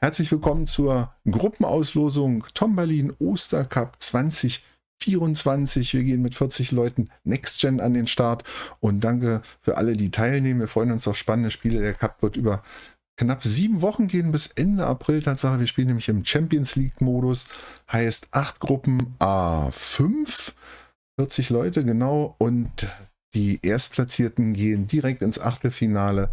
Herzlich willkommen zur Gruppenauslosung Tom Berlin Oster Cup 2024. Wir gehen mit 40 Leuten Next Gen an den Start und danke für alle, die teilnehmen. Wir freuen uns auf spannende Spiele. Der Cup wird über knapp sieben Wochen gehen bis Ende April. Tatsache, wir spielen nämlich im Champions League-Modus. Heißt acht Gruppen A5, 40 Leute genau. Und die Erstplatzierten gehen direkt ins Achtelfinale.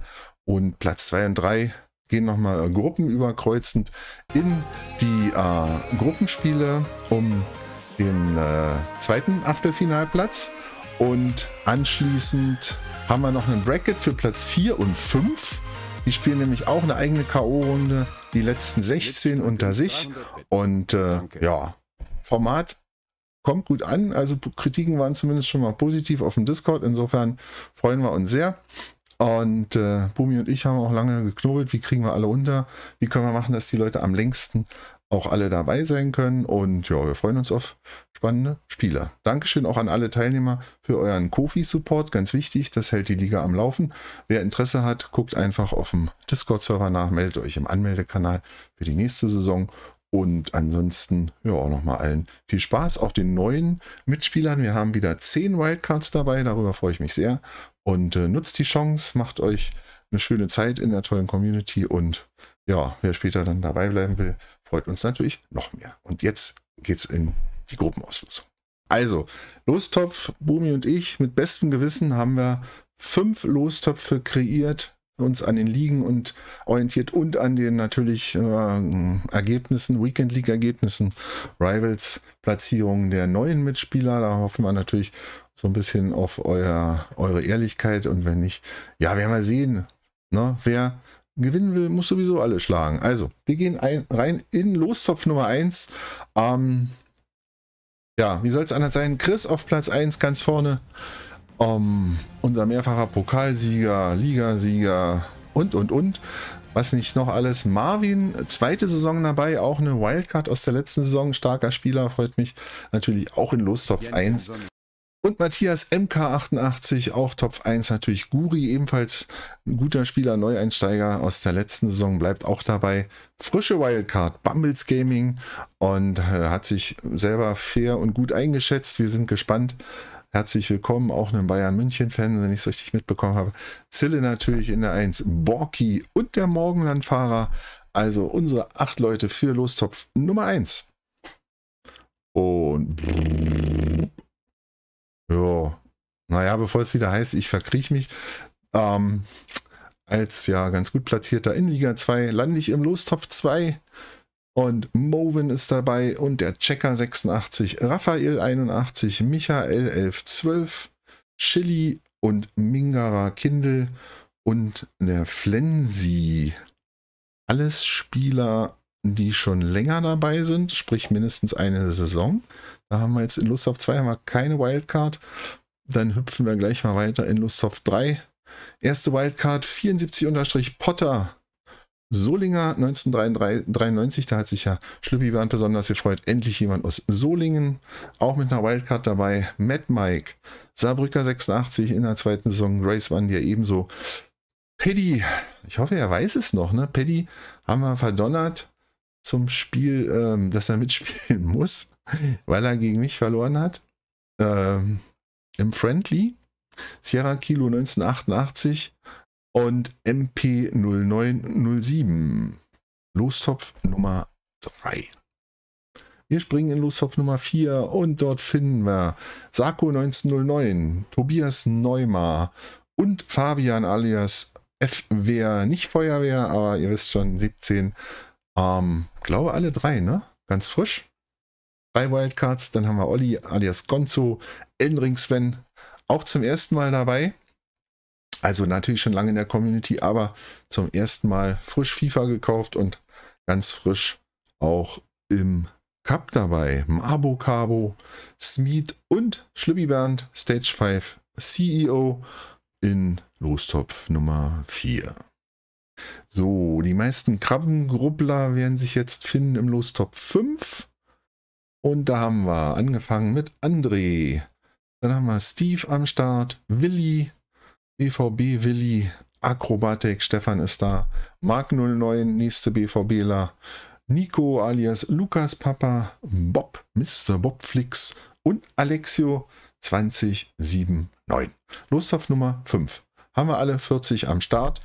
Und Platz 2 und 3 gehen nochmal äh, gruppenüberkreuzend in die äh, Gruppenspiele um den äh, zweiten Achtelfinalplatz. Und anschließend haben wir noch einen Bracket für Platz 4 und 5. Die spielen nämlich auch eine eigene K.O.-Runde, die letzten 16 unter sich. Und äh, ja, Format kommt gut an. Also Kritiken waren zumindest schon mal positiv auf dem Discord. Insofern freuen wir uns sehr. Und äh, Bumi und ich haben auch lange geknobelt, wie kriegen wir alle unter, wie können wir machen, dass die Leute am längsten auch alle dabei sein können. Und ja, wir freuen uns auf spannende Spiele. Dankeschön auch an alle Teilnehmer für euren Kofi-Support. Ganz wichtig, das hält die Liga am Laufen. Wer Interesse hat, guckt einfach auf dem Discord-Server nach, meldet euch im Anmeldekanal für die nächste Saison. Und ansonsten, ja, auch nochmal allen viel Spaß, auch den neuen Mitspielern. Wir haben wieder zehn Wildcards dabei, darüber freue ich mich sehr. Und äh, nutzt die Chance, macht euch eine schöne Zeit in der tollen Community und ja, wer später dann dabei bleiben will, freut uns natürlich noch mehr. Und jetzt geht's in die Gruppenauslosung. Also, Lostopf, Bumi und ich, mit bestem Gewissen haben wir fünf Lostöpfe kreiert uns an den Ligen und orientiert und an den natürlich äh, Ergebnissen, Weekend League Ergebnissen, Rivals Platzierungen der neuen Mitspieler. Da hoffen wir natürlich so ein bisschen auf euer, eure Ehrlichkeit und wenn nicht, ja, werden wir sehen. Ne? Wer gewinnen will, muss sowieso alle schlagen. Also, wir gehen ein, rein in Lostopf Nummer 1. Ähm, ja, wie soll es anders sein? Chris auf Platz 1 ganz vorne. Um, ähm, unser mehrfacher Pokalsieger, Ligasieger und, und, und. Was nicht noch alles. Marvin, zweite Saison dabei, auch eine Wildcard aus der letzten Saison. Starker Spieler, freut mich. Natürlich auch in Lostopf ja, 1. Und Matthias MK88, auch Topf 1 natürlich. Guri, ebenfalls ein guter Spieler, Neueinsteiger aus der letzten Saison, bleibt auch dabei. Frische Wildcard, Bumbles Gaming und äh, hat sich selber fair und gut eingeschätzt. Wir sind gespannt, Herzlich willkommen, auch einem Bayern München-Fan, wenn ich es richtig mitbekommen habe. Zille natürlich in der 1, Borki und der Morgenlandfahrer. Also unsere acht Leute für Lostopf Nummer 1. Und ja, naja, bevor es wieder heißt, ich verkrieche mich. Ähm, als ja ganz gut platzierter in Liga 2 lande ich im Lostopf 2 und Moven ist dabei und der Checker 86, Raphael 81, Michael 1112, Chili und Mingara Kindel und der Flensi. Alles Spieler, die schon länger dabei sind, sprich mindestens eine Saison. Da haben wir jetzt in Lust auf 2 haben wir keine Wildcard. Dann hüpfen wir gleich mal weiter in Lust auf 3. Erste Wildcard 74-Potter. Solinger 1993, da hat sich ja Schlüppi Schlüppiband besonders gefreut. Endlich jemand aus Solingen, auch mit einer Wildcard dabei. Matt Mike, Saarbrücker 86 in der zweiten Saison, Grace Van ja ebenso. Paddy, ich hoffe, er weiß es noch, ne? Paddy haben wir verdonnert zum Spiel, ähm, dass er mitspielen muss, weil er gegen mich verloren hat. Ähm, Im Friendly. Sierra Kilo 1988 und MP0907. Lostopf Nummer 3. Wir springen in Lostopf Nummer 4 und dort finden wir Sarko 1909, Tobias Neumar und Fabian alias f FWR, nicht Feuerwehr, aber ihr wisst schon, 17. Ähm, glaube alle drei, ne? Ganz frisch. Drei Wildcards, dann haben wir Olli alias Gonzo, Eldenring Sven, auch zum ersten Mal dabei. Also natürlich schon lange in der Community, aber zum ersten Mal frisch FIFA gekauft und ganz frisch auch im Cup dabei. Mabo Cabo, Smeet und Schlippi Bernd, Stage 5 CEO in Lostopf Nummer 4. So, die meisten Krabbengruppler werden sich jetzt finden im Lostopf 5. Und da haben wir angefangen mit André. Dann haben wir Steve am Start, Willi, BVB Willi, Akrobatik, Stefan ist da. Mark 09, nächste BVBler. Nico alias Lukas Papa, Bob, Mr. Bob Flix und Alexio 2079. Lostopf Nummer 5. Haben wir alle 40 am Start.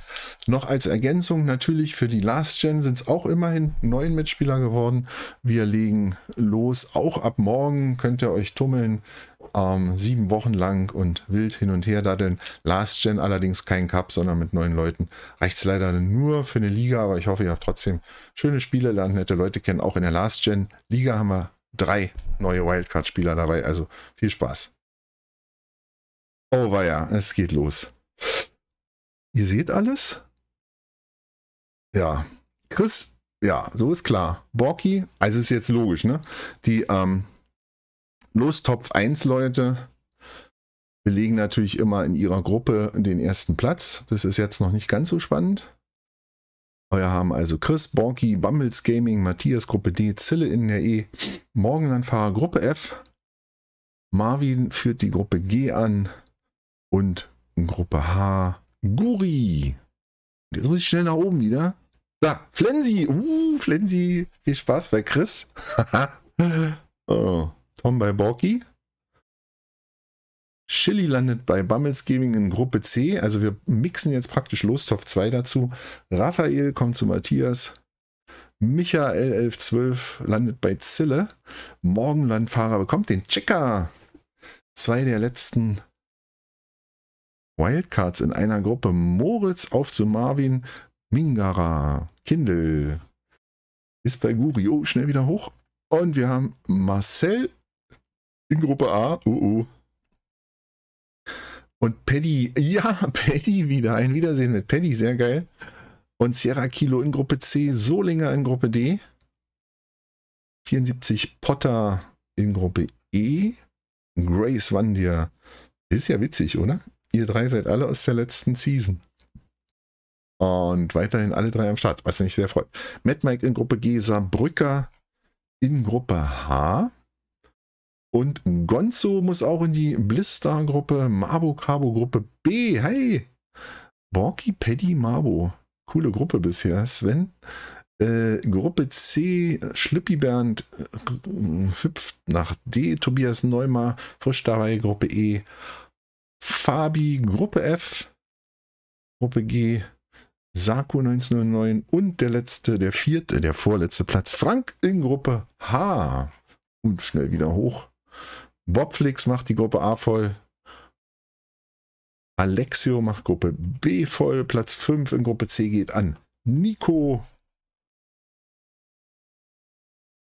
Noch als Ergänzung natürlich für die Last Gen sind es auch immerhin neun Mitspieler geworden. Wir legen los. Auch ab morgen könnt ihr euch tummeln ähm, sieben Wochen lang und wild hin und her daddeln. Last Gen allerdings kein Cup, sondern mit neuen Leuten. Reicht es leider nur für eine Liga, aber ich hoffe, ihr habt trotzdem schöne Spiele, lernt nette Leute kennen. Auch in der Last Gen Liga haben wir drei neue Wildcard-Spieler dabei, also viel Spaß. Oh war ja, es geht los. Ihr seht alles? Ja. Chris, ja, so ist klar. Borki, also ist jetzt logisch, ne? Die ähm, los, Top 1 Leute belegen natürlich immer in ihrer Gruppe den ersten Platz. Das ist jetzt noch nicht ganz so spannend. Wir haben also Chris, Borki, Bumbles Gaming, Matthias Gruppe D, Zille in der E, Morgenlandfahrer Gruppe F, Marvin führt die Gruppe G an und Gruppe H Guri. Jetzt muss ich schnell nach oben wieder. Da, Flensi. Uh, Flensi. Viel Spaß bei Chris. oh. Tom bei Borki. Chili landet bei Gaming in Gruppe C. Also wir mixen jetzt praktisch Lostopf 2 dazu. Raphael kommt zu Matthias. Michael 1112 landet bei Zille. Morgenlandfahrer bekommt den Checker. Zwei der letzten Wildcards in einer Gruppe. Moritz auf zu Marvin. Mingara. Kindel Ist bei Guri. Oh, schnell wieder hoch. Und wir haben Marcel in Gruppe A. Uh, uh. Und Paddy, ja, Paddy wieder. Ein Wiedersehen mit Paddy, sehr geil. Und Sierra Kilo in Gruppe C, Solinger in Gruppe D. 74 Potter in Gruppe E. Grace Wandier. Ist ja witzig, oder? Ihr drei seid alle aus der letzten Season. Und weiterhin alle drei am Start, was mich sehr freut. Matt Mike in Gruppe G, Saarbrücker in Gruppe H. Und Gonzo muss auch in die blister gruppe mabo Mabo-Cabo-Gruppe B. Hey! Borky Paddy Mabo. Coole Gruppe bisher, Sven. Äh, Gruppe C, Schlippi Bernd äh, hüpft nach D, Tobias Neumar, frisch dabei, Gruppe E, Fabi, Gruppe F, Gruppe G, Sarko 1909 und der letzte, der vierte, der vorletzte Platz, Frank in Gruppe H. Und schnell wieder hoch. Bobflix macht die Gruppe A voll. Alexio macht Gruppe B voll. Platz 5 in Gruppe C geht an. Nico.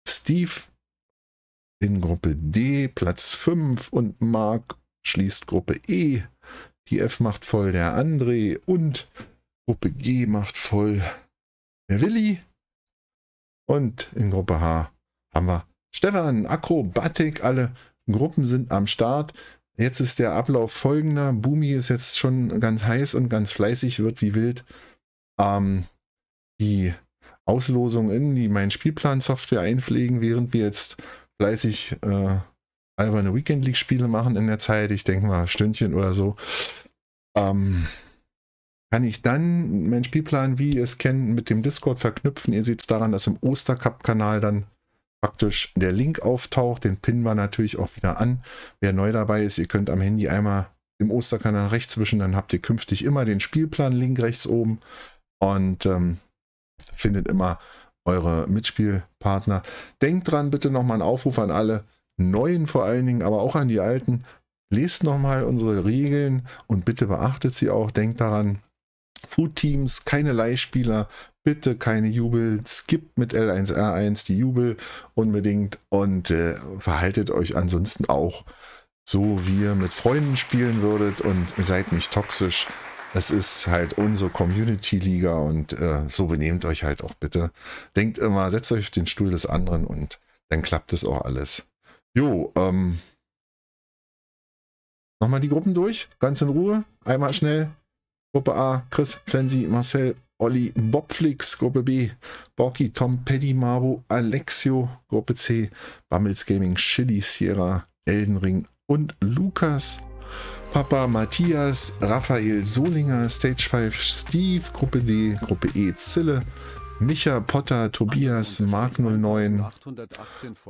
Steve in Gruppe D, Platz 5 und Marc schließt Gruppe E. Die F macht voll der André und Gruppe G macht voll der Willi. Und in Gruppe H haben wir Stefan, Akrobatik, alle Gruppen sind am Start. Jetzt ist der Ablauf folgender. Bumi ist jetzt schon ganz heiß und ganz fleißig, wird wie wild. Ähm, die Auslosung in die Mein Spielplan-Software einpflegen, während wir jetzt fleißig äh, alberne Weekend League-Spiele machen in der Zeit. Ich denke mal, Stündchen oder so. Ähm, kann ich dann meinen Spielplan, wie ihr es kennt, mit dem Discord verknüpfen. Ihr seht es daran, dass im Ostercup-Kanal dann praktisch der Link auftaucht. Den pinnen wir natürlich auch wieder an. Wer neu dabei ist, ihr könnt am Handy einmal im Osterkanal rechts wischen, dann habt ihr künftig immer den Spielplan-Link rechts oben und ähm, findet immer eure Mitspielpartner. Denkt dran, bitte nochmal einen Aufruf an alle Neuen vor allen Dingen, aber auch an die Alten. Lest nochmal unsere Regeln und bitte beachtet sie auch. Denkt daran, Food Teams, keine Leihspieler, bitte keine Jubel, skippt mit L1R1 die Jubel unbedingt und äh, verhaltet euch ansonsten auch so, wie ihr mit Freunden spielen würdet und seid nicht toxisch. Es ist halt unsere Community-Liga und äh, so benehmt euch halt auch bitte. Denkt immer, setzt euch auf den Stuhl des anderen und dann klappt es auch alles. Jo, ähm, nochmal die Gruppen durch, ganz in Ruhe, einmal schnell. Gruppe A, Chris, Flensi, Marcel Olli Bobflix, Gruppe B, Borki, Tom, Paddy, Marbo, Alexio, Gruppe C, Bammels Gaming, Chili, Sierra, Elden Ring und Lukas. Papa Matthias, Raphael Solinger, Stage 5 Steve, Gruppe D, Gruppe E Zille, Micha Potter, Tobias, Mark 09,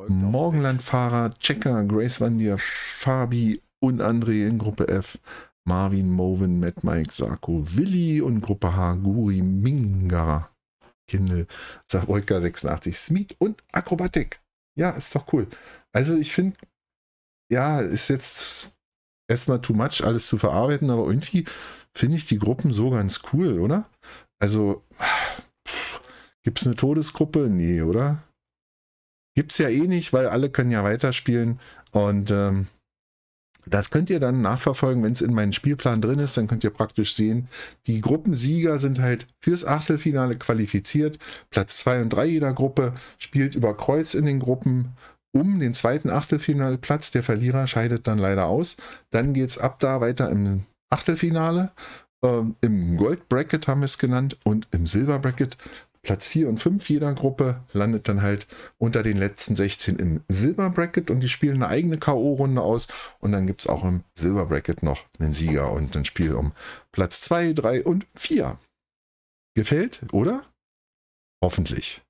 Morgenlandfahrer, Checker, Grace Van Dier, Fabi und André in Gruppe F, Marvin, Movin, Matt, Mike, Sarko, Willi und Gruppe H, Guri, Minga, Kindle, savoyka 86, Smeet und Akrobatik. Ja, ist doch cool. Also ich finde, ja, ist jetzt erstmal too much, alles zu verarbeiten, aber irgendwie finde ich die Gruppen so ganz cool, oder? Also, gibt es eine Todesgruppe? Nee, oder? Gibt's ja eh nicht, weil alle können ja weiterspielen. Und ähm, das könnt ihr dann nachverfolgen, wenn es in meinem Spielplan drin ist, dann könnt ihr praktisch sehen, die Gruppensieger sind halt fürs Achtelfinale qualifiziert. Platz 2 und 3 jeder Gruppe spielt über Kreuz in den Gruppen um den zweiten Achtelfinalplatz. Der Verlierer scheidet dann leider aus. Dann geht es ab da weiter im Achtelfinale. Ähm, Im Gold Bracket haben wir es genannt und im Silber Bracket Platz 4 und 5 jeder Gruppe landet dann halt unter den letzten 16 im Silberbracket und die spielen eine eigene K.O.-Runde aus. Und dann gibt es auch im Silberbracket noch einen Sieger und ein Spiel um Platz 2, 3 und 4. Gefällt, oder? Hoffentlich.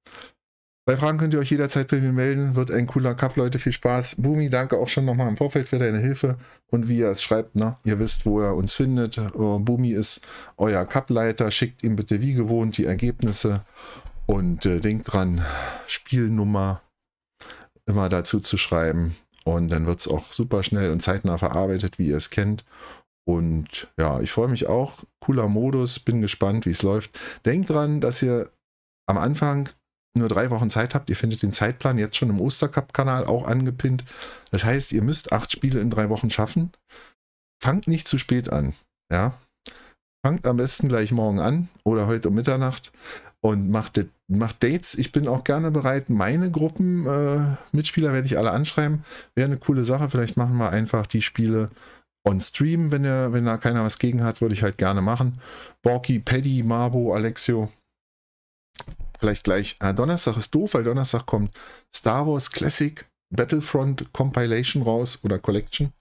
Bei Fragen könnt ihr euch jederzeit bei mir melden. Wird ein cooler Cup, Leute. Viel Spaß. Bumi, danke auch schon nochmal im Vorfeld für deine Hilfe und wie ihr es schreibt. Ne? Ihr wisst, wo ihr uns findet. Äh, Bumi ist euer Cup-Leiter. Schickt ihm bitte wie gewohnt die Ergebnisse. Und äh, denkt dran, Spielnummer immer dazu zu schreiben. Und dann wird es auch super schnell und zeitnah verarbeitet, wie ihr es kennt. Und ja, ich freue mich auch. Cooler Modus. Bin gespannt, wie es läuft. Denkt dran, dass ihr am Anfang nur drei Wochen Zeit habt. Ihr findet den Zeitplan jetzt schon im Ostercup-Kanal auch angepinnt. Das heißt, ihr müsst acht Spiele in drei Wochen schaffen. Fangt nicht zu spät an. Ja. Fangt am besten gleich morgen an oder heute um Mitternacht und macht, macht Dates. Ich bin auch gerne bereit. Meine Gruppen, äh, Mitspieler werde ich alle anschreiben. Wäre eine coole Sache. Vielleicht machen wir einfach die Spiele on Stream, wenn, der, wenn da keiner was gegen hat, würde ich halt gerne machen. Borki, Paddy, Marbo, Alexio vielleicht gleich. Ah, Donnerstag ist doof, weil Donnerstag kommt Star Wars Classic Battlefront Compilation raus oder Collection.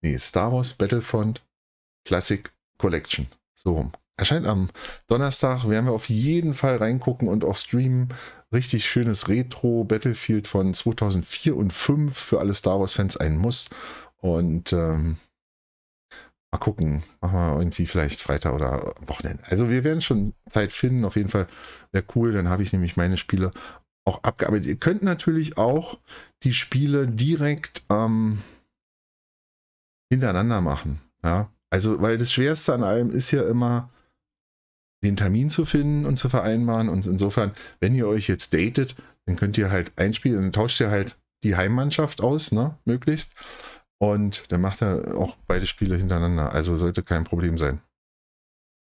Nee, Star Wars Battlefront Classic Collection. So Erscheint am Donnerstag, werden wir auf jeden Fall reingucken und auch streamen. Richtig schönes Retro Battlefield von 2004 und 5 für alle Star Wars-Fans ein Muss. Und ähm, Mal gucken. Machen wir irgendwie vielleicht Freitag oder Wochenende. Also wir werden schon Zeit finden. Auf jeden Fall wäre cool. Dann habe ich nämlich meine Spiele auch abgearbeitet. Ihr könnt natürlich auch die Spiele direkt ähm, hintereinander machen. Ja. Also, weil das Schwerste an allem ist ja immer, den Termin zu finden und zu vereinbaren. Und insofern, wenn ihr euch jetzt datet, dann könnt ihr halt einspielen, dann tauscht ihr halt die Heimmannschaft aus, ne, möglichst. Und dann macht er auch beide Spiele hintereinander. Also sollte kein Problem sein.